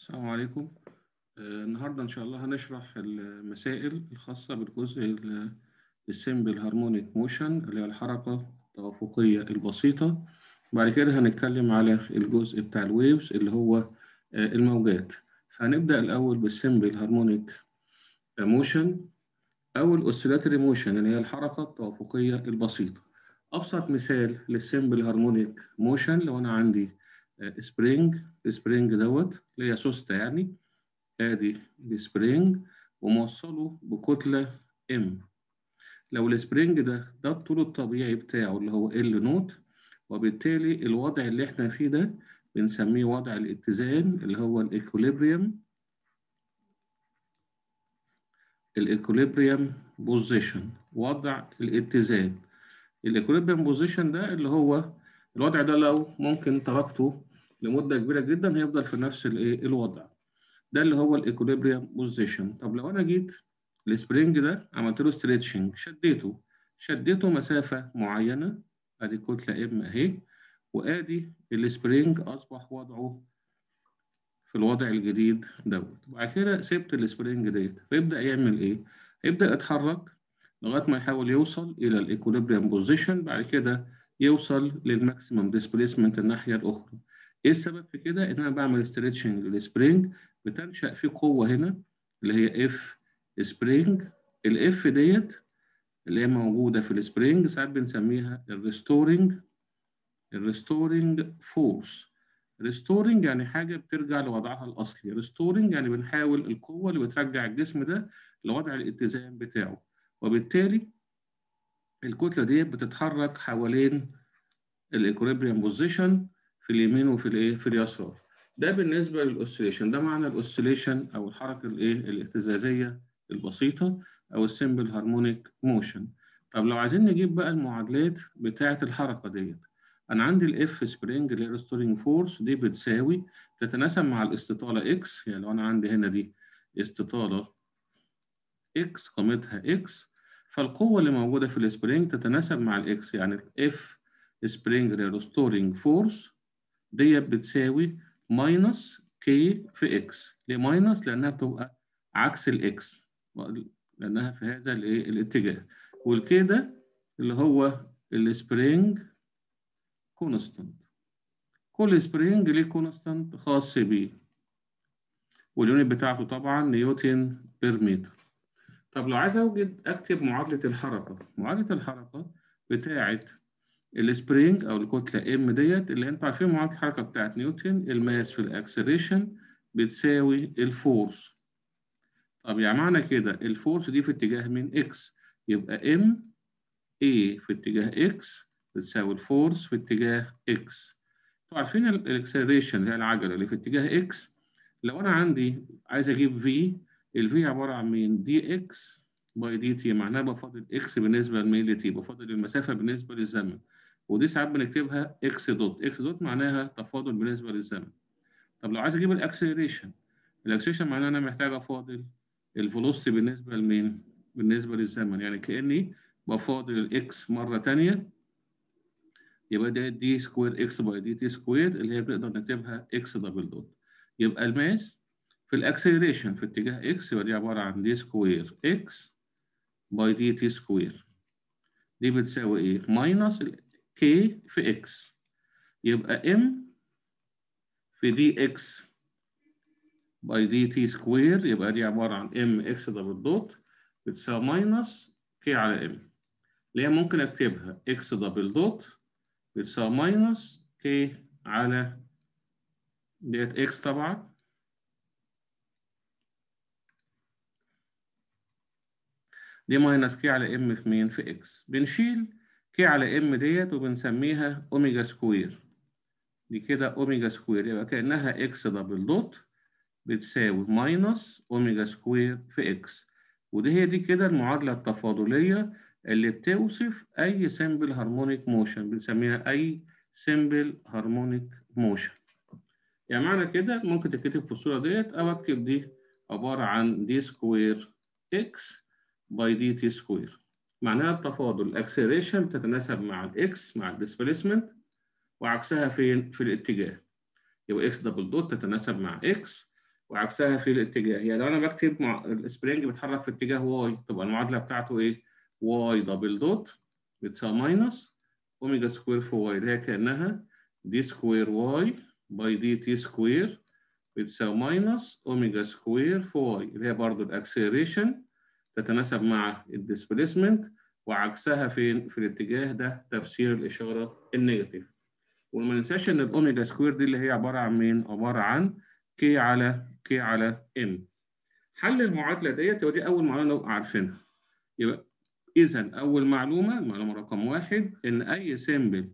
السلام عليكم آه، النهاردة إن شاء الله هنشرح المسائل الخاصة بالجزء السيمبل هارمونيك موشن اللي هي الحركة التوافقية البسيطة بعد كده هنتكلم على الجزء بتاع الويفز اللي هو آه، الموجات فهنبدأ الأول بالسيمبل هارمونيك موشن أو الأوسيلاتري موشن اللي هي الحركة التوافقية البسيطة أبسط مثال للسيمبل هارمونيك موشن لو أنا عندي سبرينج آه، سبرينج دوت اللي هي سوسته يعني ادي السبرينج وموصله بكتله ام لو السبرينج ده ده الطول الطبيعي بتاعه اللي هو ال نوت وبالتالي الوضع اللي احنا فيه ده بنسميه وضع الاتزان اللي هو الايكوليبريم الايكوليبريم بوزيشن وضع الاتزان الايكوليبريم بوزيشن ده اللي هو الوضع ده لو ممكن تركته لمده كبيره جدا هيفضل في نفس الايه الوضع ده اللي هو الايكوليبريم بوزيشن طب لو انا جيت السبرينج ده عملت له ستريتشنج شديته شديته مسافه معينه ادي كتله ام اهي وادي السبرينج اصبح وضعه في الوضع الجديد دوت وبعد كده سبت السبرينج ديت فيبدا يعمل ايه هيبدا يتحرك لغايه ما يحاول يوصل الى الايكوليبريم بوزيشن بعد كده يوصل للماكسيمم ديسبيسمنت الناحيه الاخرى ايه السبب في كده؟ ان انا بعمل ستريتشنج للسبرينج بتنشا فيه قوه هنا اللي هي اف سبرينج الاف ديت اللي هي موجوده في السبرينج ساعات بنسميها الريستورنج الريستورنج فورس ريستورنج يعني حاجه بترجع لوضعها الاصلي ريستورنج يعني بنحاول القوه اللي بترجع الجسم ده لوضع الاتزان بتاعه وبالتالي الكتله ديت بتتحرك حوالين الايكوليبريم بوزيشن في اليمين وفي الايه في اليسار ده بالنسبه للاوسيليشن ده معنى الاوسيليشن او الحركه الايه الاهتزازيه البسيطه او السمبل هارمونيك موشن طب لو عايزين نجيب بقى المعادلات بتاعه الحركه ديت انا عندي الاف سبرينج اللي هي ريستورينج فورس دي بتساوي تتناسب مع الاستطاله اكس يعني لو انا عندي هنا دي استطاله اكس قيمتها اكس فالقوه اللي موجوده في السبرينج تتناسب مع الاكس يعني الاف سبرينج ريستورينج فورس ديت بتساوي ماينس كي في اكس ليه ماينس لانها بتبقى عكس الاكس لانها في هذا إيه؟ الاتجاه والكي ده اللي هو السبرينج كونستانت كل سبرينج ليه كونستانت خاص بيه واليونت بتاعته طبعا نيوتن بير متر طب لو عايز اوجد اكتب معادله الحركه معادله الحركه بتاعه السبرينج او الكتله ام ديت اللي انتوا عارفين معادله الحركه بتاعت نيوتن الماس في الاكسلريشن بتساوي الفورس طب يعني معنى كده الفورس دي في اتجاه من اكس يبقى ام اي في اتجاه اكس بتساوي الفورس في اتجاه اكس انتوا عارفين الاكسلريشن اللي هي العجله اللي في اتجاه اكس لو انا عندي عايز اجيب في الفي عباره عن مين دي اكس باي دي تي معناها بفضل اكس بالنسبه لمين لتي بفضل المسافه بالنسبه للزمن ودي ساعات بنكتبها اكس دوت اكس دوت معناها تفاضل بالنسبه للزمن طب لو عايز اجيب الاكسلريشن الاكسلريشن معناها انا محتاج افاضل الفلوستي بالنسبه لمين بالنسبه للزمن يعني كاني بفاضل الاكس مره ثانيه يبقى ده دي سكوير اكس باي دي تي سكوير اللي هي بنقدر نكتبها اكس دبل دوت يبقى الماس في الاكسلريشن في اتجاه اكس يبقى دي عباره عن دي سكوير اكس باي دي تي سكوير دي بتساوي ايه؟ ماينص كي في اكس يبقى ام في دي اكس باي دي تي سكوير يبقى دي عبارة عن ام اكس دبل دوت بتساوي ماينس كي على ام اللي هي ممكن اكتبها اكس دبل دوت بتساوي ماينس كي على ديت اكس طبعا دي ماينس كي على ام في مين في اكس بنشيل كي على ام ديت وبنسميها اوميجا سكوير دي كده اوميجا سكوير يبقى كأنها اكس دبل دوت بتساوي ماينس اوميجا سكوير في اكس ودي هي دي كده المعادلة التفاضلية اللي بتوصف اي سمبل هارمونيك موشن بنسميها اي سمبل هارمونيك موشن يعني معنى كده ممكن تتكتب في الصورة ديت او اكتب دي عبارة عن دي سكوير اكس باي دي تي سكوير معناها التفاضل acceleration تتناسب مع الاكس مع displacement وعكسها فين في الاتجاه يبقى اكس دبل دوت تتناسب مع اكس وعكسها في الاتجاه يعني لو انا بكتب مع السبرينج بيتحرك في اتجاه واي تبقى المعادله بتاعته ايه واي دبل دوت بتساوي ماينس اوميجا سكوير في واي اللي هي كانها دي سكوير واي باي دي تي سكوير بتساوي ماينس اوميجا سكوير في واي اللي هي برضه الاكسلريشن تتناسب مع الديسبليسمنت وعكسها فين في الاتجاه ده تفسير الاشاره النيجاتيف وما ننساش ان الاوميجا سكوير دي اللي هي عباره عن مين عباره عن كي على كي على ام حل المعادله ديت ودي اول معلومه نبقى عارفينها يبقى اذا اول معلومه المعلومه رقم واحد ان اي سيمبل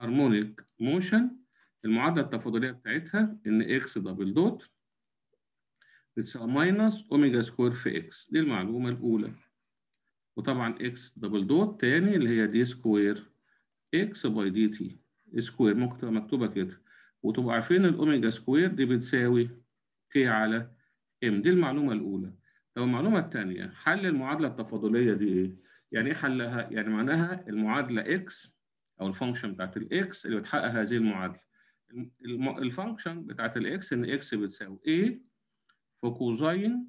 هارمونيك موشن المعادله التفاضليه بتاعتها ان اكس دبل دوت بتساوي ماينس اوميجا سكوير في اكس دي المعلومه الاولى وطبعا اكس دبل دوت تاني اللي هي دي سكوير اكس باي دي تي سكوير ممكن تبقى مكتوبه كده وتبقوا عارفين الاوميجا سكوير دي بتساوي كي على ام دي المعلومه الاولى لو المعلومه الثانيه حل المعادله التفاضليه دي ايه يعني ايه حلها يعني معناها المعادله اكس او الفانكشن بتاعت الاكس اللي بتحقق هذه المعادله الفانكشن بتاعت الاكس ان اكس بتساوي ايه فكوزين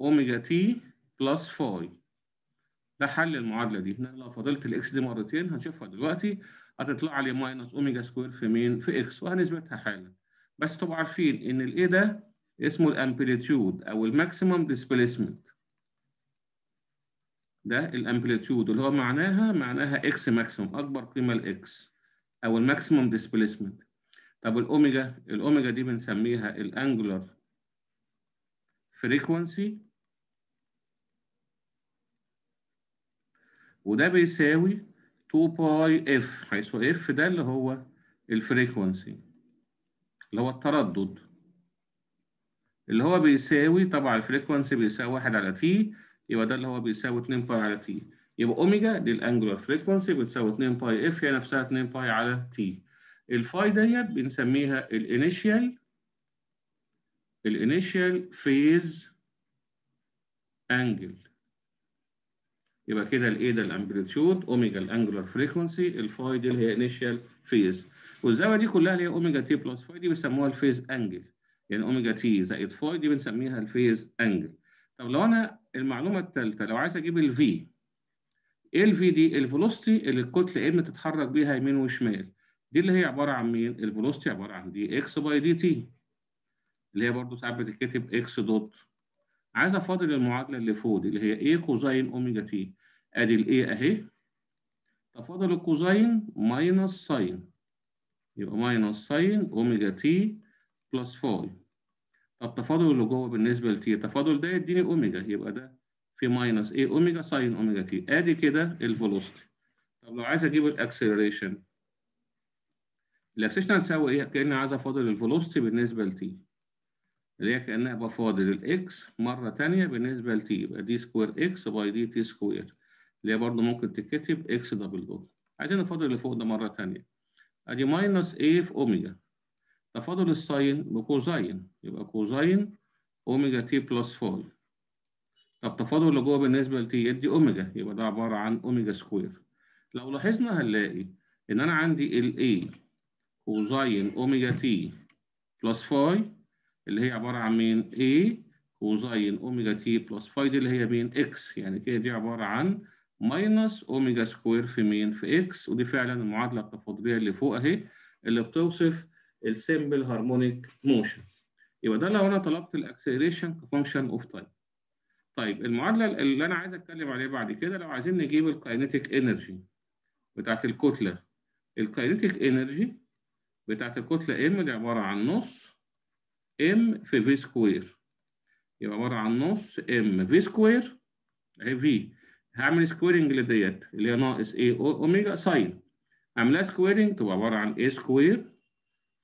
اوميجا تي بلس فاي ده حل المعادله دي هنا لو فضلت الاكس دي مرتين هنشوفها دلوقتي هتطلع لي ماينس اوميجا سكوير في مين في اكس وهنثبتها حالا بس تبقوا عارفين ان الايه ده اسمه الامبليتيود او الماكسيمم ديسبيسمنت ده الامبليتيود اللي هو معناها معناها اكس ماكسيمم اكبر قيمه لاكس او الماكسيمم ديسبيسمنت طب الاوميجا الاوميجا دي بنسميها الانجولار frequency وده بيساوي 2 باي اف حيث اف ده اللي هو الفريكونسي اللي هو التردد اللي هو بيساوي طبعا الفريكونسي بيساوي 1 على تي يبقى ده اللي هو بيساوي 2 باي على تي يبقى اوميجا دي الانجلر فريكونسي بتساوي 2 باي اف هي نفسها 2 باي على تي الفاي ديت بنسميها الانيشيال الانيشال فيز انجل يبقى كده الايه ده الامبليتيود اوميجا الانجلر فريكونسي الفاي دي اللي هي انيشال فيز والزاويه دي كلها اللي هي اوميجا تي بلس فاي دي بيسموها الفيز انجل يعني اوميجا تي زائد فاي دي بنسميها الفيز انجل طب لو انا المعلومه الثالثه لو عايز اجيب الفي ايه الفي دي الفلوستي اللي الكتله ايه بتتحرك بيها يمين وشمال دي اللي هي عباره عن مين الفلوستي عباره عن دي اكس باي دي تي اللي هي برضو ساعات بتتكتب اكس دوت عايز افاضل المعادله اللي فوق دي اللي هي ايه كوزين اوميجا تي ادي الاي اهي تفاضل الكوزين ماينس ساين يبقى ماينس ساين اوميجا تي بلس فاي طب تفاضل اللي جوه بالنسبه لتي التفاضل ده يديني اوميجا يبقى ده في ماينس اي اوميجا ساين اوميجا تي ادي كده الفيلوسيتي طب لو عايز اجيب الاكسلريشن الاكسلريشن هتساوي ايه كاني عايز افاضل الفيلوسيتي بالنسبه لتي اللي هي كأنها بفاضل الإكس مرة ثانيه بالنسبة لتي يبقى دي سكوير إكس باي دي تي سكوير اللي هي برضه ممكن تتكتب إكس دبل دوت عايزين نفاضل اللي فوق ده مرة ثانيه أدي ماينس اي في أوميجا تفاضل الساين بكوزاين يبقى كوزاين أوميجا تي بلس فاي طب تفاضل اللي جوه بالنسبة لتي يدي أوميجا يبقى ده عبارة عن أوميجا سكوير لو لاحظنا هنلاقي إن أنا عندي ال A كوزاين أوميجا تي بلس فاي اللي هي عباره عن مين A كوزين اوميجا تي بلس فاي دي اللي هي مين اكس يعني كده دي عباره عن ماينس اوميجا سكوير في مين في اكس ودي فعلا المعادله التفاضليه اللي فوق اهي اللي بتوصف السيمبل هارمونيك موشن يبقى ده لو انا طلبت الاكسلريشن كفانكشن اوف تايم طيب المعادله اللي انا عايز اتكلم عليها بعد كده لو عايزين نجيب الكاينيتيك انرجي بتاعت الكتله الكاينيتيك انرجي بتاعت الكتله ام دي عباره عن نص ام في في سكوير يبقى عباره عن نص ام في سكوير اهي في هعمل سكويرنج لديت اللي هي ناقص اي اوميجا ساين اعملها سكويرنج تبقى عباره عن اي سكوير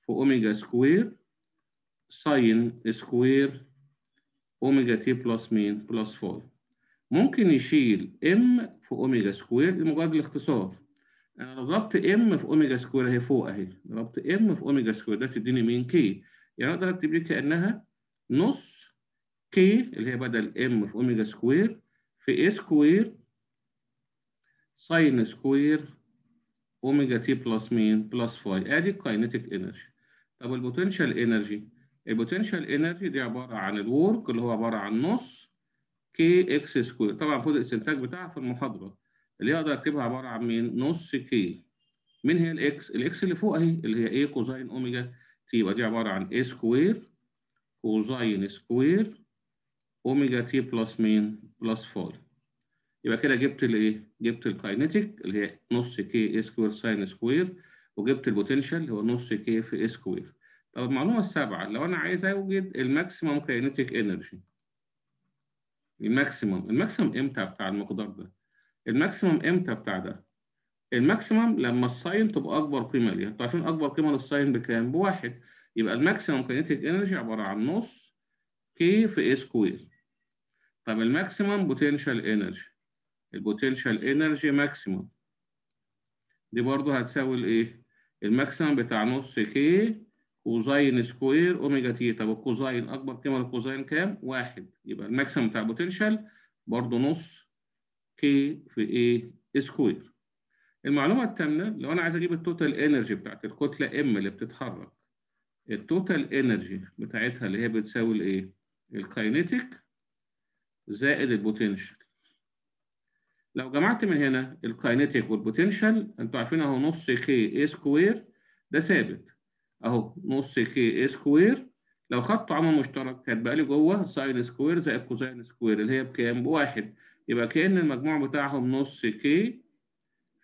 في اوميجا سكوير ساين سكوير اوميجا تي بلس مين بلس فاي ممكن يشيل ام في اوميجا سكوير لمجرد الاختصار انا ضربت ام في اوميجا سكوير اهي فوق اهي ضربت ام في اوميجا سكوير ده تديني مين كي يعني اقدر اكتب ليه كانها نص كي اللي هي بدل ام في اوميجا سكوير في اي سكوير ساين سكوير اوميجا تي بلس مين بلس فاي ادي الكاينتيك انرجي طب البوتنشال انرجي البوتنشال انرجي دي عباره عن الورك اللي هو عباره عن نص كي اكس سكوير طبعا فوق الاستنتاج بتاعها في المحاضره اللي اقدر اكتبها عباره عن مين نص كي من هي الاكس الاكس اللي فوق اهي اللي هي ايه كوزين اوميجا تي يبقى دي عبارة عن ا سكوير كوزاين سكوير أوميجا تي بلس مين؟ بلس فاي يبقى كده جبت الإيه؟ جبت الكاينتيك اللي هي نص كي ا سكوير ساين سكوير وجبت البوتنشال اللي هو نص كي في ا سكوير طب المعلومة السابعة لو أنا عايز أوجد الماكسيمم كاينتيك إنرجي الماكسيمم الماكسيمم إمتى بتاع المقدار ده؟ الماكسيمم إمتى بتاع ده؟ الماكسيمم لما الساين تبقى اكبر قيمه ليها انتوا طيب عارفين اكبر قيمه للساين بكام بواحد يبقى الماكسيمم كينيتيك انرجي عباره عن نص كي في اي سكوير طب الماكسيمم بوتنشال انرجي البوتنشال انرجي ماكسيمم دي برضو هتساوي الايه الماكسيمم بتاع نص كي كوزاين سكوير اوميجا تي طب الكوزاين اكبر قيمه للكوزاين كام واحد يبقى الماكسيمم بتاع البوتنشال برضو نص كي في اي سكوير المعلومه الثامنه لو انا عايز اجيب التوتال انرجي بتاعت الكتله ام اللي بتتحرك التوتال انرجي بتاعتها اللي هي بتساوي الايه الكاينيتيك زائد البوتنشال لو جمعت من هنا الكاينيتيك والبوتنشال انتوا عارفين اهو نص كي اي سكوير ده ثابت اهو نص كي اي سكوير لو خدت عمل مشترك هتبقى لي جوه ساين سكوير زائد كوساين سكوير اللي هي بكام؟ بواحد يبقى كأن المجموع بتاعهم نص كي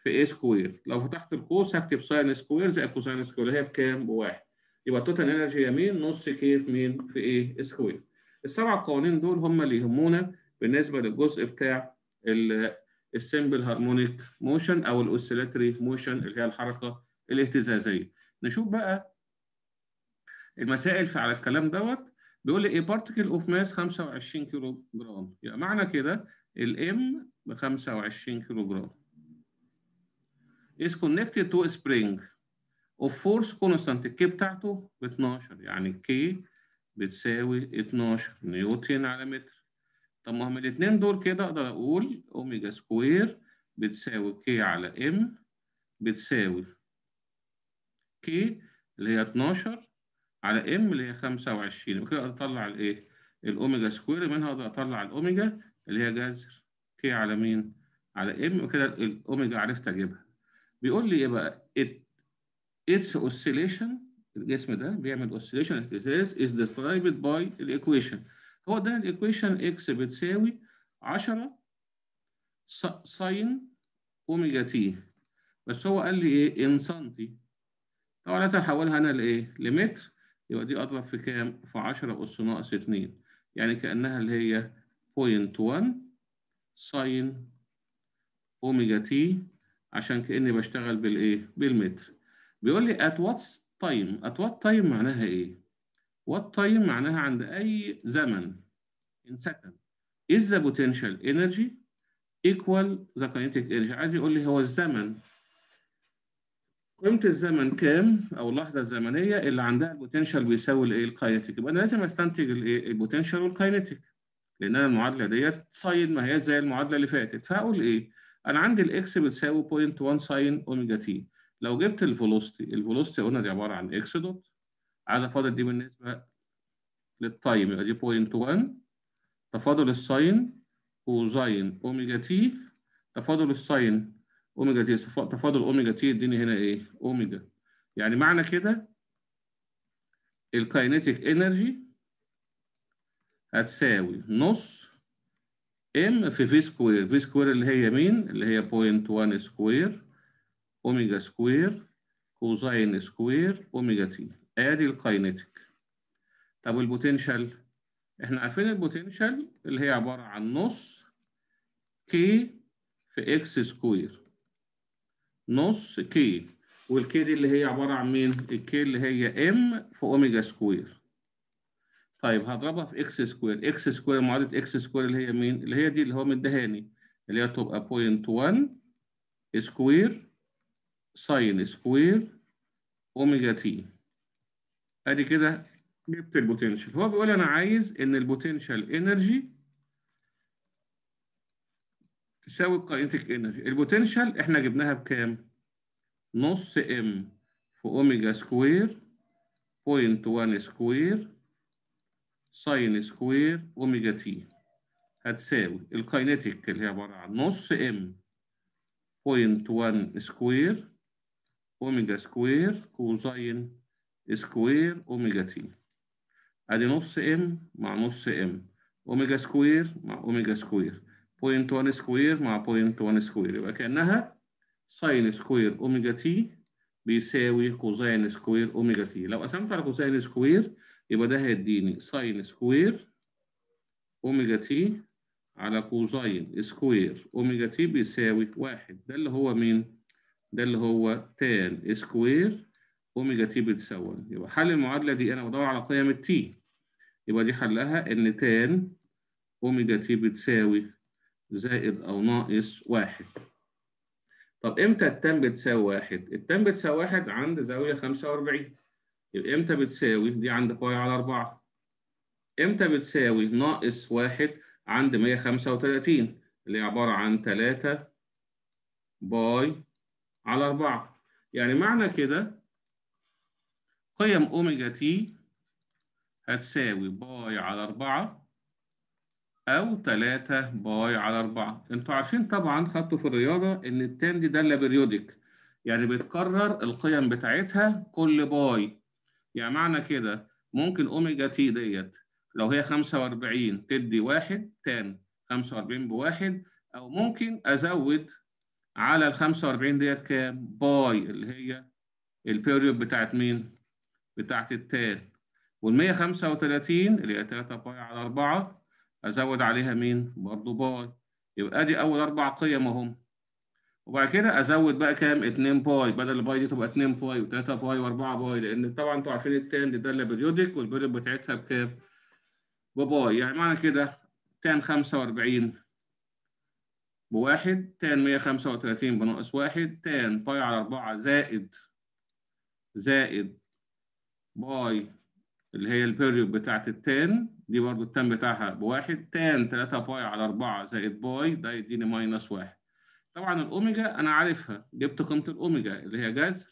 في A سكوير لو فتحت القوس هكتب ساين سكوير زائد كوساين سكوير هي بكام؟ بواحد يبقى التوتال انرجي مين؟ نص كي في مين؟ في A سكوير السبع قوانين دول هم اللي يهمونا بالنسبه للجزء بتاع السمبل هارمونيك موشن او الاوسيلاتري موشن اللي هي الحركه الاهتزازيه نشوف بقى المسائل في على الكلام دوت بيقول لي ايه بارتكل اوف ماس 25 كيلو جرام يبقى يعني معنى كده الام ب 25 كيلو جرام is connected to a spring of force constant K بتاعته ب 12 يعني K بتساوي 12 نيوتن على متر طب ما هم الاثنين دول كده اقدر اقول اوميجا سكوير بتساوي K على M بتساوي K اللي هي 12 على M اللي هي 25 وكده اقدر اطلع الايه الاوميجا سكوير منها اقدر اطلع الاوميجا اللي هي جذر K على مين على M وكده الاوميجا عرفت اجيبها بيقول لي يبقى إيه it its oscillation الجسم ده بيعمل oscillation اهتزاز is described by equation هو ده الايكويشن x بتساوي 10 ساين اوميجا تي بس هو قال لي ايه ان سنتي طبعا لازم احولها انا لايه لمتر يبقى دي اضرب في كام في 10 اس ناقص 2 يعني كانها اللي هي 0.1 ساين اوميجا تي عشان كاني بشتغل بالايه بالمتر بيقول لي at what time at what time معناها ايه what time معناها عند اي زمن in second is the potential energy equal the kinetic energy عايز يقول لي هو الزمن قيمة الزمن كام أو اللحظة الزمنية اللي عندها البوتنشال بيساوي الإيه الكاينتيك يبقى أنا لازم أستنتج الإيه البوتنشال والكاينتيك لأن أنا المعادلة ديت صايد ما هي زي المعادلة اللي فاتت فاقول إيه انا عندي الاكس بتساوي 0.1 ساين اوميجا تي لو جبت الفيلوستي الفيلوستي قلنا دي عباره عن اكس دوت عايز افاضل دي بالنسبه للتايم يبقى دي 0.1 تفاضل الساين كوزاين اوميجا تي تفاضل الساين اوميجا تي تفاضل اوميجا تي يديني هنا ايه اوميجا يعني معنى كده الكاينيتيك انرجي هتساوي نص ام في في سكوير في سكوير اللي هي مين اللي هي بوينت 1 سكوير اوميجا سكوير كوزاين سكوير اوميجا تي ادي الكاينتيك طب والبوتنشال احنا عارفين البوتنشال اللي هي عباره عن نص كي في اكس سكوير نص كي والكي دي اللي هي عباره عن مين الكي اللي هي ام في اوميجا سكوير طيب هضربها في اكس سكوير اكس سكوير معادله اكس سكوير اللي هي مين اللي هي دي اللي هو مدهاني اللي هي تبقى بوينت 1 سكوير ساين سكوير اوميجا تي ادي كده جبت البوتنشال هو بيقول انا عايز ان البوتنشال انرجي تساوي الكاينتيك انرجي البوتنشال احنا جبناها بكام نص ام في اوميجا سكوير بوينت 1 سكوير ساين سكوير اوميجا تي هتساوي الكاينيتيك اللي هي عباره عن نص ام بوينت 1 سكوير اوميجا سكوير كوزاين سكوير اوميجا تي ادي نص ام مع نص ام اوميجا سكوير مع اوميجا سكوير بوينت 1 سكوير مع بوينت 1 سكوير يبقى كانها ساين سكوير اوميجا تي بيساوي كوزاين سكوير اوميجا تي لو قسمت على كوزاين سكوير يبقى ده هيديني ساين سكوير اوميجا تي على كوزاين سكوير اوميجا تي بيساوي واحد ده اللي هو مين؟ ده اللي هو تان سكوير اوميجا تي بتساوي يبقى حل المعادله دي انا بدور على قيم التي يبقى دي حلها ان تان اوميجا تي بتساوي زائد او ناقص واحد طب امتى التان بتساوي واحد؟ التان بتساوي واحد عند زاويه 45 يبقى امتى بتساوي دي عند باي على 4 امتى بتساوي ناقص 1 عند 135 اللي هي عبارة عن 3 باي على 4 يعني معنى كده قيم اوميجا تي هتساوي باي على 4 او 3 باي على 4 انتوا عارفين طبعا خدتوا في الرياضه ان التان دي ده بيريوديك يعني بتكرر القيم بتاعتها كل باي يعني معنى كده ممكن اوميجا تي ديت لو هي 45 تدي واحد تان 45 بواحد او ممكن ازود على ال 45 ديت كام باي اللي هي البيريود بتاعت مين بتاعت التان وال 135 اللي هي 3 باي على 4 ازود عليها مين برضه باي يبقى ادي اول اربع قيم اهم وبعد كده ازود بقى كام 2 باي بدل الباي دي تبقى 2 باي و3 باي و4 باي لان طبعا انتوا عارفين التان دي داله بيريودك والبيريود بتاعتها بكام بباي يعني معنى كده تان 45 بواحد تان 135 بناقص واحد تان باي على 4 زائد زائد باي اللي هي البيريود بتاعت التان دي برضو التان بتاعها بواحد تان 3 باي على 4 زائد باي ده يديني ماينس واحد طبعا الاوميجا انا عارفها جبت قيمه الاوميجا اللي هي جذر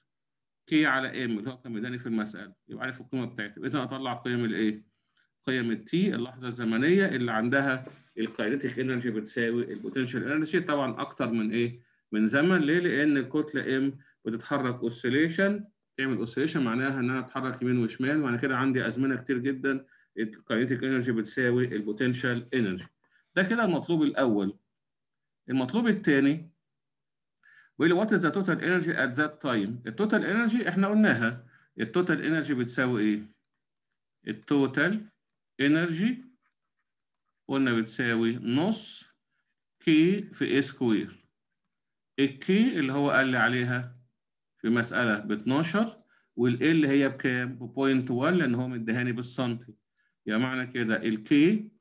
كي على ام اللي هو كان ميداني في المساله يبقى عارف القيمه بتاعتي اذا اطلع قيم الايه قيم التي اللحظه الزمنيه اللي عندها الكاينيتيك انرجي بتساوي البوتنشال انرجي طبعا اكتر من ايه من زمن ليه لان الكتله ام بتتحرك اوسيليشن تعمل اوسيليشن معناها ان انا اتحرك يمين وشمال وانا كده عندي ازمنه كتير جدا الكاينيتيك انرجي بتساوي البوتنشال انرجي ده كده المطلوب الاول المطلوب الثاني ويقول لي وات از ذا توتال انرجي ات ذات تايم التوتال انرجي احنا قلناها التوتال انرجي بتساوي ايه التوتال انرجي قلنا بتساوي نص كي في اي سكوير الكي اللي هو قال لي عليها في مساله ب 12 والاي اللي هي بكام ب 0.1 لان هو مديهاني بالسنتي يبقى معنى كده الكي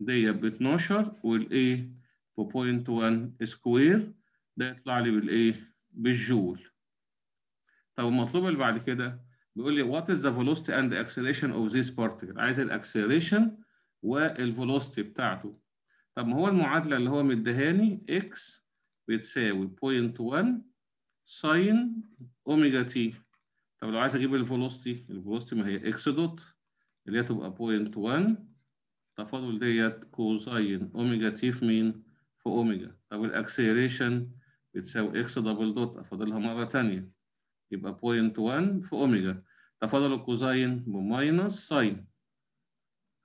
ديت ب 12 والاي ب 0.1 سكوير ده يطلع لي بالايه؟ بالجول. طب المطلوب اللي بعد كده بيقول لي وات از ذا velocity and the acceleration of this particle عايز الاكسلريشن والفيلوسيتي بتاعته. طب ما هو المعادله اللي هو مدهاني اكس بتساوي 0.1 ساين اوميجا تي. طب لو عايز اجيب الفيلوسيتي الفيلوسيتي ما هي اكس دوت اللي هي تبقى 0.1 تفاضل ديت كوساين اوميجا تي في مين؟ في اوميجا. طب الاكسلريشن بتساوي اكس دبل دوت افاضلها مره ثانيه يبقى بوينت 1 في اوميجا تفاضل الكوزاين بماينس ساين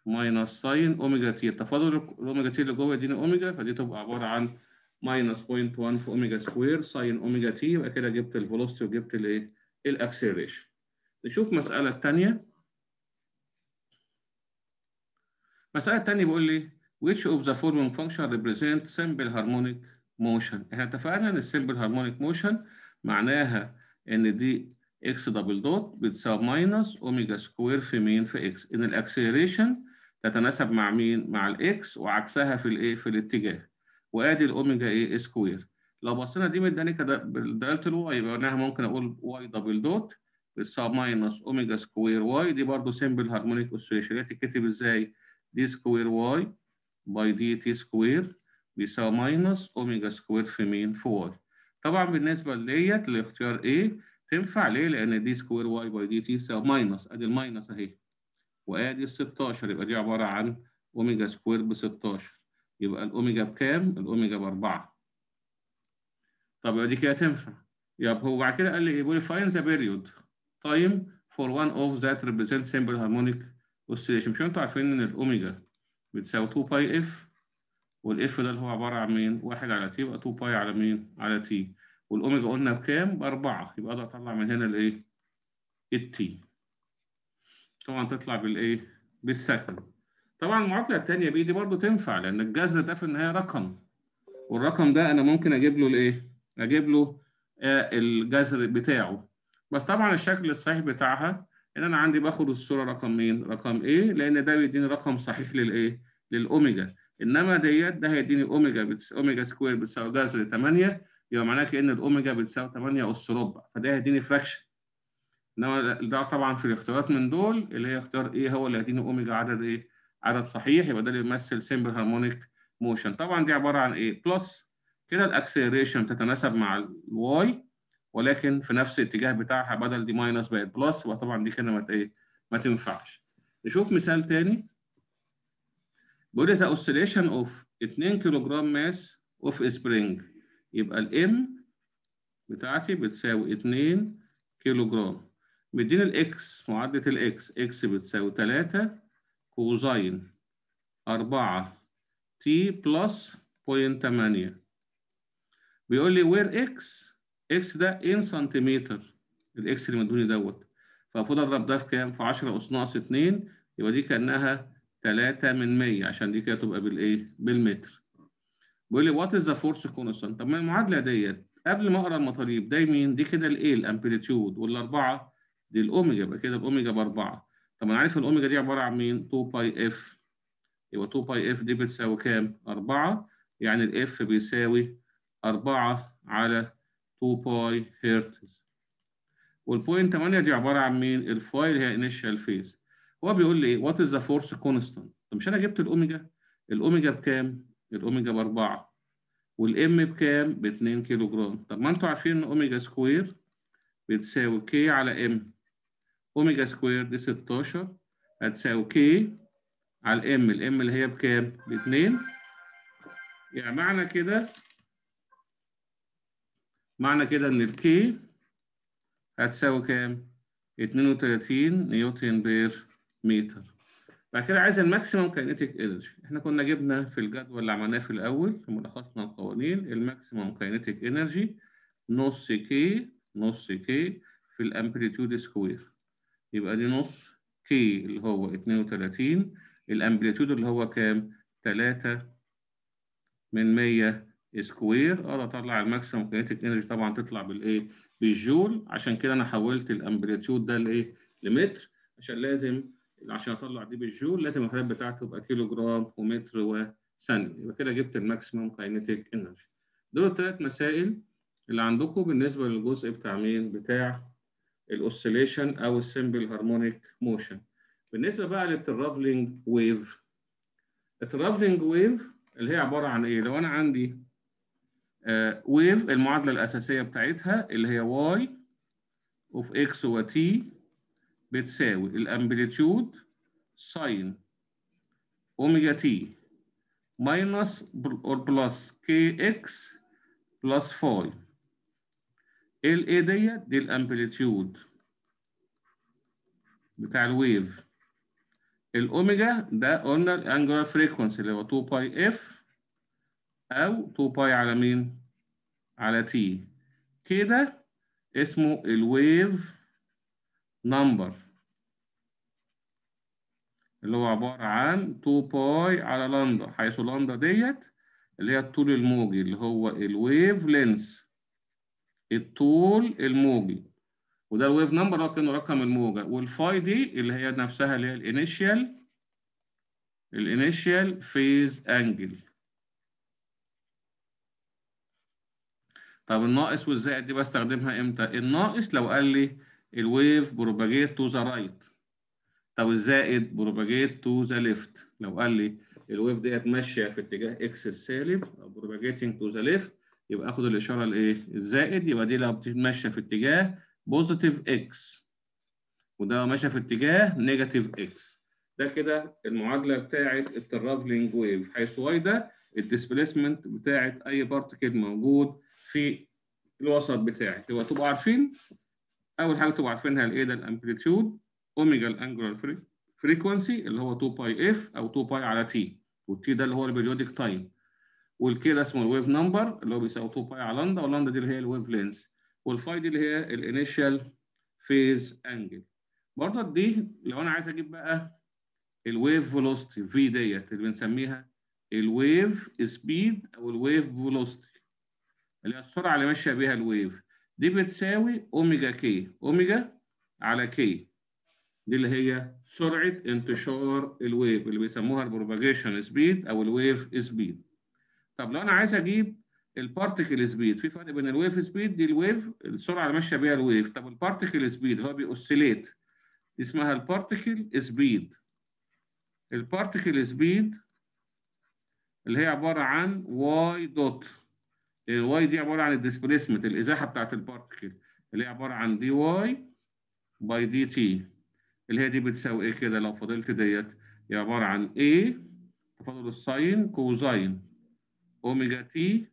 ماينس ساين اوميجا تي تفاضل الاوميجا تي اللي جوه يديني اوميجا فدي تبقى عباره عن ماينس بوينت 1 في اوميجا سكوير ساين اوميجا تي يبقى كده جبت الفيلوستي وجبت الايه الاكسلريشن نشوف مساله ثانيه مسألة تانية بيقول لي which of the following function represent simple harmonic موشن احنا اتفقنا ان السمبل هارمونيك موشن معناها ان دي اكس دبل دوت بتساوي ماينس اوميجا سكوير في مين في اكس ان الاكسلريشن تتناسب مع مين مع الاكس وعكسها في الايه في الاتجاه وادي الاوميجا ايه سكوير لو بصينا دي مداني كده كدلتا الواي يبقى معناها ممكن اقول واي دبل دوت بتساوي ماينس اوميجا سكوير واي دي برضه سمبل هارمونيك اوسيليشن هي تتكتب ازاي دي سكوير واي باي دي تي سكوير بيساوي ماينس اوميجا سكوير في مين في واي طبعا بالنسبه لديت الاختيار A تنفع ليه لان دي سكوير واي باي دي تي يساوي ماينس ادي الماينس اهي وادي ال 16 يبقى دي عباره عن اوميجا سكوير ب 16 يبقى الاوميجا بكام الاوميجا ب 4 طب يبقى دي كده تنفع يبقى هو بعد كده قال لي إيه؟ يقول لي فاين ذا بيريود تايم فور وان اوف ذات ريبريزنت سمبل هارمونيك اوسيليشن مش انتوا عارفين ان الاوميجا بتساوي 2 باي اف والاف ده اللي هو عباره عن مين؟ 1 على تي يبقى 2 باي على مين؟ على تي والاوميجا قلنا بكام؟ ب 4 يبقى اقدر اطلع من هنا الايه؟ التي طبعا تطلع بالايه؟ بالسكند طبعا المعادله الثانيه بي دي برضه تنفع لان الجذر ده في النهايه رقم والرقم ده انا ممكن اجيب له الايه؟ اجيب له آه، الجذر بتاعه بس طبعا الشكل الصحيح بتاعها ان انا عندي باخد الصوره رقم مين؟ رقم ايه؟ لان ده بيديني رقم صحيح للايه؟ للاوميجا انما ديت ده هيديني اوميجا بتس... اوميجا سكوير بتساوي جذر 8 يبقى معناه كأن الاوميجا بتساوي 8 اس ربع فده هيديني فراكشن انما ده طبعا في الاختيارات من دول اللي هي اختيار ايه هو اللي هيديني اوميجا عدد ايه؟ عدد صحيح يبقى ده اللي بيمثل سيمبل هارمونيك موشن طبعا دي عباره عن ايه؟ بلس كده الاكسلريشن تتناسب مع الواي ولكن في نفس الاتجاه بتاعها بدل دي ماينس بقت بلس وطبعا دي كده ما ايه؟ ما تنفعش. نشوف مثال تاني بيقول ذا اوسيليشن اوف 2 كيلو جرام ماس اوف سبرينج يبقى الام بتاعتي بتساوي 2 كيلو جرام مديني الاكس معادله الاكس اكس بتساوي 3 كوزاين 4 تي بلس 0.8 بيقول لي وير اكس اكس ده ان سنتيمتر الاكس اللي مدوني دوت فالمفروض اضرب ده في كام؟ في 10 اس ناقص 2 يبقى دي كانها 3 من 100 عشان دي كده تبقى بالايه؟ بالمتر. بيقول لي وات از ذا فورس كونستنت؟ طب ما المعادله ديت قبل ما اقرا المطاليب ده مين؟ دي كده الايه؟ الامبليتيود والاربعه دي الاوميجا يبقى كده الاوميجا باربعه. طب انا عارف الاوميجا دي عباره عن مين؟ 2 باي اف يبقى 2 باي اف دي بتساوي كام؟ 4 يعني الاف بيساوي 4 على 2 باي هرتز. والبوينت 8 دي عباره عن مين؟ الفايل هي انيشال فيز. هو بيقول لي ايه وات از ذا فورس كونستانت طب مش انا جبت الاوميجا الاوميجا بكام الاوميجا باربعه والام بكام ب 2 كيلو جرام طب ما انتوا عارفين ان اوميجا سكوير بتساوي كي على ام اوميجا سكوير دي 16 هتساوي كي على الام الام اللي هي بكام ب 2 يعني معنى كده معنى كده ان الكي هتساوي كام 32 نيوتن بير متر بعد كده عايز الماكسيمم كاينتيك انرجي احنا كنا جبنا في الجدول اللي عملناه في الاول في ملخصنا القوانين الماكسيمم كاينتيك انرجي نص كي نص كي في الامبليتيود سكوير يبقى دي نص كي اللي هو 32 الامبليتيود اللي هو كام 3 من 100 سكوير اقدر اه، اطلع الماكسيمم كاينتيك انرجي طبعا تطلع بالايه بالجول عشان كده انا حولت الامبليتيود ده لايه لمتر عشان لازم عشان اطلع دي بالجول لازم الحاجات بتاعته يبقى كيلو جرام ومتر وثانيه يبقى كده جبت الماكسيمم كاينتيك انرجي دول الثلاث مسائل اللي عندكم بالنسبه للجزء بتاع مين بتاع الاوسيليشن او السيمبل هارمونيك موشن بالنسبه بقى للترافلنج ويف الترافلنج ويف اللي هي عباره عن ايه لو انا عندي ويف آه، ويف المعادله الاساسيه بتاعتها اللي هي واي اوف اكس و بتساوي الامبليتيود ساين اوميجا تي ماينس اور بلس كي اكس بلس فاي ال ايه ديت دي الامبليتيود بتاع الويف الاوميجا ده قلنا الانجولار فريكونسي اللي هو 2 باي اف او 2 باي على مين على تي كده اسمه الويف number اللي هو عبارة عن 2 باي على لندا حيث لندا ديت اللي هي الطول الموجي اللي هو الويف لينس الطول الموجي وده الويف نمبر هو كأنه رقم الموجة والفاي دي اللي هي نفسها اللي هي الانيشيال الانيشيال فيز انجل طب الناقص والزائد دي بستخدمها امتى؟ الناقص لو قال لي الويف بروباجيت تو ذا رايت طب الزائد بروباجيت تو ذا ليفت لو قال لي الويف ديت ماشيه في اتجاه اكس السالب او بروباجيتنج تو ذا ليفت يبقى اخد الاشاره الايه الزائد يبقى دي لو ماشيه في اتجاه بوزيتيف اكس وده ماشيه في اتجاه نيجاتيف اكس ده كده المعادله بتاعه الترافلنج ويف حيث واي ده الديسبيسمنت بتاعه اي بارتكل موجود في الوسط بتاعي يبقى تبقوا عارفين اول حاجه تبقوا عارفينها الايه ده الامبليتيود اوميجا الانجولار فريكونسي اللي هو 2 باي اف او 2 باي على تي والتي ده اللي هو البريودك تايم والكي ده اسمه الويف نمبر اللي هو بيساوي 2 باي على لندا ولندا دي اللي هي الويف لينز والفاي دي اللي هي الانيشال فيز انجل برضه دي لو انا عايز اجيب بقى الويف فيلوستي في ديت اللي بنسميها الويف سبيد او الويف فيلوستي اللي هي السرعه اللي ماشيه بيها الويف دي بتساوي اوميجا كي اوميجا على كي دي اللي هي سرعه انتشار الويف اللي بيسموها البروباجيشن سبيد او الويف سبيد طب لو انا عايز اجيب البارتيكل سبيد في فرق بين الويف سبيد دي الويف السرعه اللي ماشيه بيها الويف طب البارتيكل سبيد هو بيأوسيليت اسمها البارتيكل سبيد البارتيكل سبيد اللي هي عباره عن واي دوت الواي دي عباره عن الديسبيسمنت الازاحه بتاعت البارتكل اللي هي عباره عن دي واي باي دي تي اللي هي دي بتساوي ايه كده لو فضلت ديت هي عباره عن اي تفاضل الساين كوزاين اوميجا تي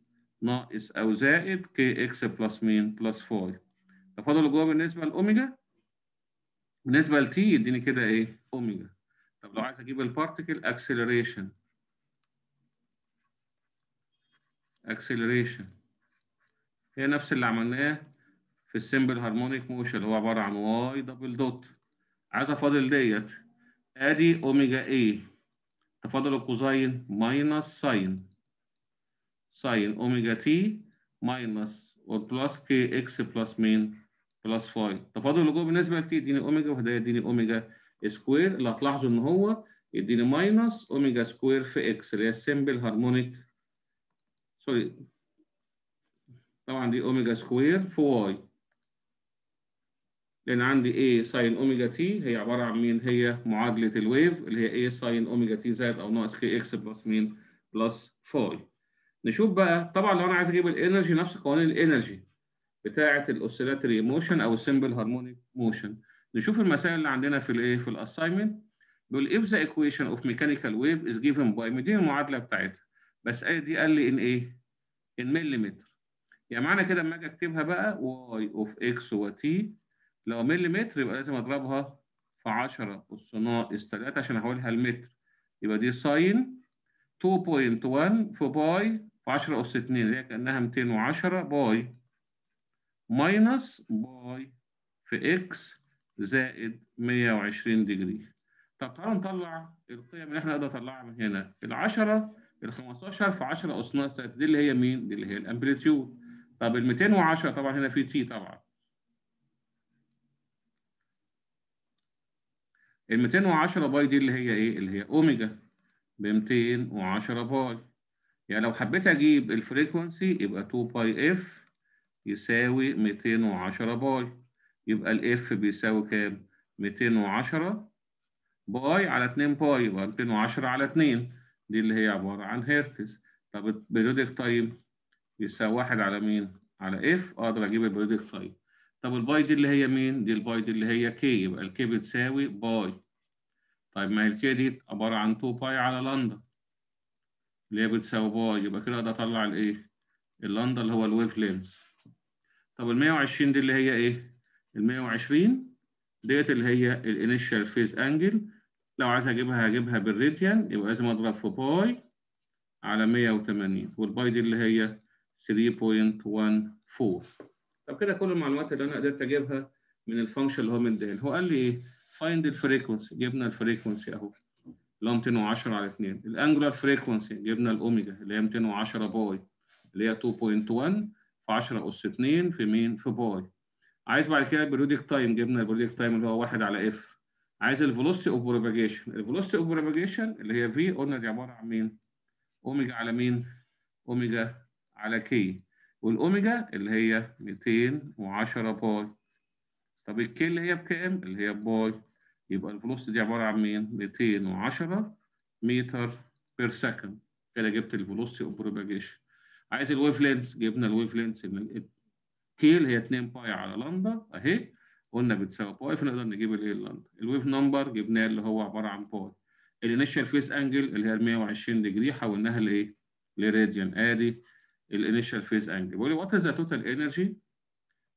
ناقص او زائد كي اكس بلس مين بلس فاي تفاضل جوه بالنسبه لاوميجا بالنسبه لتي يديني كده ايه اوميجا طب لو عايز اجيب البارتكل اكسلريشن acceleration هي نفس اللي عملناه في السمبل هارمونيك موشن هو عباره عن واي دبل دوت عايز افاضل ديت ادي اوميجا اي تفاضل الكوزاين ماينس ساين ساين اوميجا تي ماينس اور بلس كي اكس بلس مين بلس فاي تفاضل اللي جوه بالنسبه لتي يديني اوميجا وده يديني اوميجا سكوير اللي هتلاحظوا ان هو يديني ماينس اوميجا سكوير في اكس اللي هي السمبل هارمونيك سوري طبعا دي اوميجا سكوير في واي لان عندي A ساين اوميجا تي هي عباره عن مين هي معادله الويف اللي هي A ساين اوميجا تي زائد او ناقص كي اكس بلس مين بلس فاي نشوف بقى طبعا لو انا عايز اجيب الانرجي نفس قوانين الانرجي بتاعه الاوسيلاتري موشن او السمبل هارمونيك موشن نشوف المسائل اللي عندنا في الايه في الاساينمنت بيقول if the equation of mechanical wave is given by دي المعادله بتاعتها بس ادي آية قال لي ان ايه؟ ان مليمتر يعني معنى كده اما اجي اكتبها بقى واي اوف اكس وتي لو مليمتر يبقى لازم اضربها في 10 اس ناقص 3 عشان احولها لمتر يبقى دي ساين 2.1 في باي في 10 اس 2 اللي هي كانها 210 باي ماينس باي في اكس زائد 120 ديجري طب تعالوا نطلع القيم اللي احنا نقدر نطلعها من هنا ال 10 ال 15 في 10 اثناء دي اللي هي مين؟ دي اللي هي الامبليتيود طب ال 210 طبعا هنا في تي طبعا ال 210 باي دي اللي هي ايه؟ اللي هي اوميجا ب 210 باي يعني لو حبيت اجيب الفريكونسي يبقى 2 باي اف يساوي 210 باي يبقى الاف بيساوي كام؟ 210 باي على 2 باي يبقى 210 على 2 دي اللي هي عبارة عن هرتز طب البريودك تايم يساوي واحد على مين؟ على اف اقدر اجيب البريودك تايم طب الباي دي اللي هي مين؟ دي الباي دي اللي هي كي يبقى الكي بتساوي باي طيب ما هي الكي دي عبارة عن 2 باي على لندا اللي هي بتساوي باي يبقى كده اقدر اطلع الايه؟ اللندا اللي هو الويف لينز طب ال 120 دي اللي هي ايه؟ ال 120 ديت اللي هي الانيشال فيز انجل لو عايز اجيبها هجيبها بالريديان يبقى لازم اضرب في باي على 180 والباي دي اللي هي 3.14 طب كده كل المعلومات اللي انا قدرت اجيبها من الفانكشن اللي هو مديهالي هو قال لي ايه فايند الفريكونسي جبنا الفريكونسي اهو اللي هو 210 على 2 الانجلر فريكونسي جبنا الاوميجا اللي هي 210 باي اللي هي 2.1 في 10 اس 2 في مين في باي عايز بعد كده البريودك تايم جبنا البريودك تايم اللي هو 1 على اف عايز الفيلوسيتي اوف بروباجيشن الفيلوسيتي اوف بروباجيشن اللي هي في قلنا دي عباره عن مين اوميجا على مين اوميجا على كي والاوميجا اللي هي 210 باي طب الكي اللي هي بكام اللي هي باي يبقى velocity دي عباره عن مين 210 متر بير سكند كده جبت الفيلوسيتي اوف بروباجيشن عايز الويف لينث جبنا الويف لينث من كي اللي هي 2 باي على لندا اهي قلنا بتساوي باي فنقدر نجيب الايه للندا الويف نمبر جبناه اللي هو عباره عن باي الانيشال فيس انجل اللي هي 120 ديجري حولناها لايه لراديان ادي الانيشال فيس انجل بيقول لي وات از ذا توتال انرجي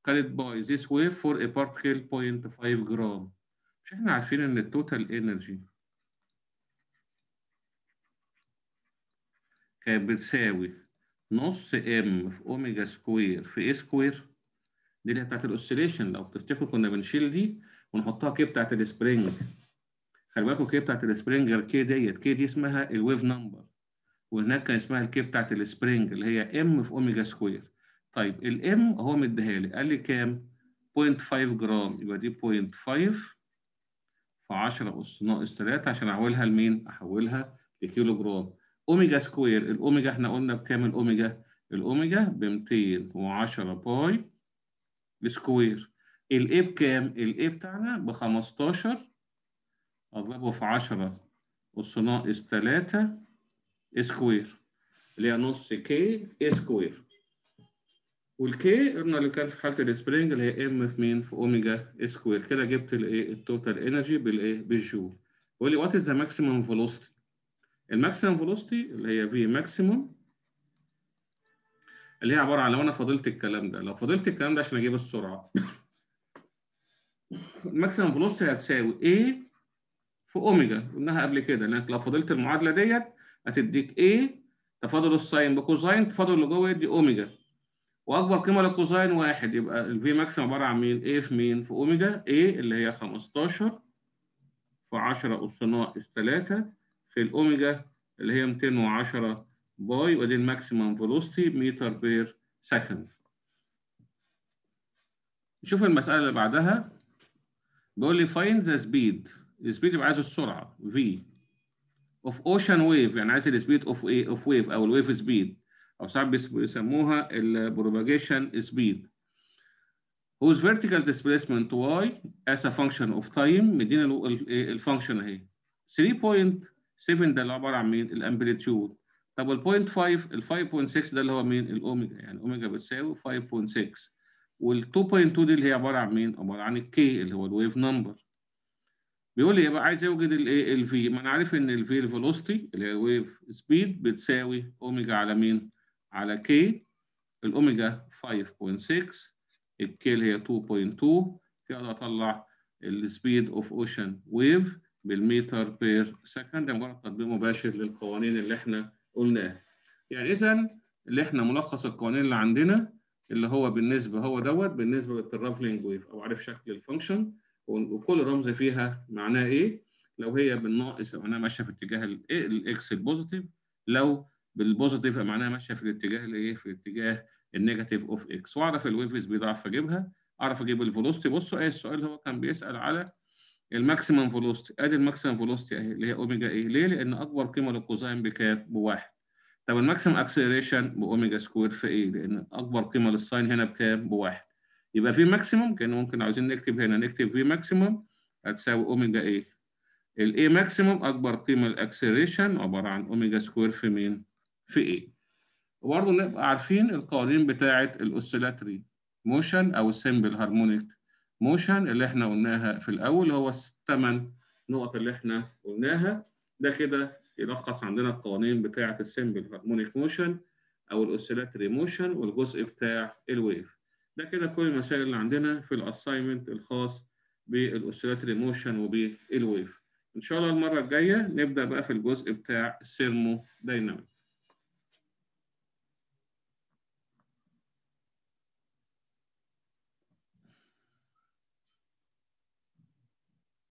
كانت باي ذيس ويف فور ا بارتكل 0.5 جرام مش احنا عارفين ان التوتال انرجي كانت بتساوي نص ام في اوميجا سكوير في ايه سكوير دي اللي هي بتاعت الاوسيليشن لو تفتكروا كنا بنشيل دي ونحطها كي بتاعت السبرينج خلي بالكوا كي بتاعت السبرينج غير كي ديت كي دي اسمها الويف نمبر وهناك كان اسمها الكي بتاعت السبرينج اللي هي ام في اوميجا سكوير طيب الام هو مديها لي قال لي كام 0.5 جرام يبقى دي 0.5 في 10 اس ناقص 3 عشان احولها لمين احولها لكيلو جرام اوميجا سكوير الاوميجا احنا قلنا بكام الاوميجا الاوميجا ب 210 باي السكوير الاي بكام؟ الاي بتاعنا ب 15 اضربه في 10 اس ناقص 3 سكوير اللي هي نص كي سكوير والكي قلنا اللي كان في حاله السبرينج اللي هي ام في مين في اوميجا سكوير كده جبت الايه التوتال انرجي بالايه بالجول بيقول لي وات از ذا ماكسيمم فيلوستي؟ الماكسيمم فيلوستي اللي هي في ماكسيمم اللي هي عباره عن لو انا فضلت الكلام ده لو فضلت الكلام ده عشان اجيب السرعه الماكسيمم فيلوسيتي هتساوي A في اوميجا قلناها قبل كده لانك لو فضلت المعادله ديت هتديك A تفاضل الساين بكوزين تفاضل اللي جوه يدي اوميجا واكبر قيمه للكوزين واحد يبقى الفي ماكسيمم عباره عن مين؟ A في مين؟ في اوميجا A اللي هي 15 في 10 اس ناقص 3 في الاوميجا اللي هي 210 باي ودي الماكسيمم فيلوستي متر بير سكند نشوف المساله اللي بعدها بيقول لي فايند ذا سبيد السبيد يبقى عايز السرعه في اوف اوشن ويف يعني عايز السبيد اوف ايه اوف ويف او الويف سبيد او ساعات بيسموها البروباجيشن سبيد whose vertical displacement y as a function of time مدينا الفانكشن اهي 3.7 ده اللي عباره عن مين الامبليتيود طب ال 0.5 ال 5.6 ده اللي هو مين؟ الاوميجا يعني اوميجا بتساوي 5.6 وال 2.2 دي اللي هي عباره عن مين؟ عباره عن الكي اللي هو الويف نمبر بيقول لي يبقى عايز اوجد الايه؟ الفي ما انا عارف ان الفي الفيلوستي اللي هي الويف سبيد بتساوي اوميجا على مين؟ على كي الاوميجا 5.6 الكي اللي هي 2.2 كده اطلع السبيد اوف اوشن ويف بالمتر بير سكند مجرد تطبيق مباشر للقوانين اللي احنا قلناه يعني اذا اللي احنا ملخص القوانين اللي عندنا اللي هو بالنسبه هو دوت بالنسبه للترافلنج ويف او عارف شكل الفانكشن وكل رمز فيها معناه ايه لو هي بالناقص يبقى معناها ماشيه في اتجاه الاكس إيه البوزيتيف لو بالبوزيتيف يبقى معناها ماشيه في الاتجاه الايه في الاتجاه النيجاتيف اوف اكس واعرف الويفز بيضعف اجيبها اعرف اجيب الفيلوسيتي بصوا ايه السؤال هو كان بيسال على الماكسيمم فيلوستي ادي الماكسيمم فيلوستي اهي اللي هي اوميجا ايه ليه؟ لان اكبر قيمه للكوزين بكام؟ بواحد طب الماكسيمم اكسلريشن باوميجا سكوير في ايه؟ لان اكبر قيمه للساين هنا بكام؟ بواحد يبقى في ماكسيمم كان ممكن عاوزين نكتب هنا نكتب في ماكسيمم هتساوي اوميجا ايه الاي ماكسيمم اكبر قيمه للاكسلريشن عباره عن اوميجا سكوير في مين؟ في ايه؟ وبرضه نبقى عارفين القوانين بتاعه الاوسيلاتري موشن او السمبل هارمونيك موشن اللي احنا قلناها في الاول هو الثمان نقط اللي احنا قلناها ده كده يلخص عندنا القوانين بتاعه السمبل هارمونيك موشن او الاوسيلاتري موشن والجزء بتاع الويف ده كده كل المسائل اللي عندنا في الاساينمنت الخاص بالاوسيلاتري موشن وبالويف ان شاء الله المره الجايه نبدا بقى في الجزء بتاع السيرمو دايناميك